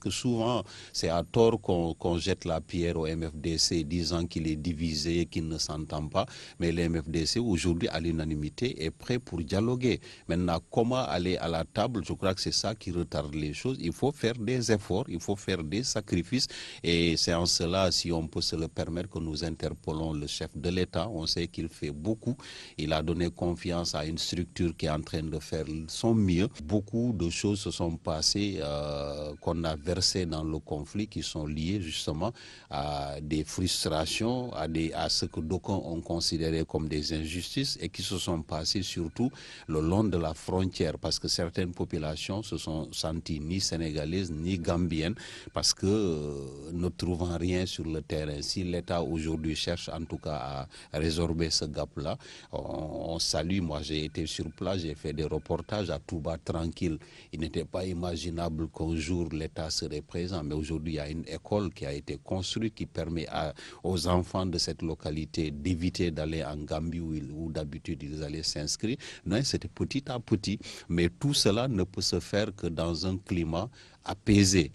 Que souvent, c'est à tort qu'on jette la pierre au MFDC disant qu'il est divisé, qu'il ne s'entend pas. Mais le MFDC, aujourd'hui, à l'unanimité, est prêt pour dialoguer. Maintenant, comment aller à la table Je crois que c'est ça qui retarde les choses. Il faut faire des efforts, il faut faire des sacrifices. Et c'est en cela, si on peut se le permettre, que nous interpellons le chef de l'État. On sait qu'il fait beaucoup. Il a donné confiance à une structure qui est en train de faire son mieux. Beaucoup de choses se sont passées euh, qu'on a versés dans le conflit qui sont liés justement à des frustrations, à, des, à ce que d'aucuns ont considéré comme des injustices et qui se sont passées surtout le long de la frontière parce que certaines populations se sont senties ni sénégalaises ni gambiennes parce que euh, ne trouvant rien sur le terrain. Si l'État aujourd'hui cherche en tout cas à résorber ce gap-là, on, salue. Moi j'ai été sur place, j'ai fait des reportages à Touba tranquille. Il n'était pas imaginable qu'un jour l'État serait présent. Mais aujourd'hui, il y a une école qui a été construite qui permet aux enfants de cette localité d'éviter d'aller en Gambie où, où d'habitude ils allaient s'inscrire. Non, c'était petit à petit. Mais tout cela ne peut se faire que dans un climat apaisé.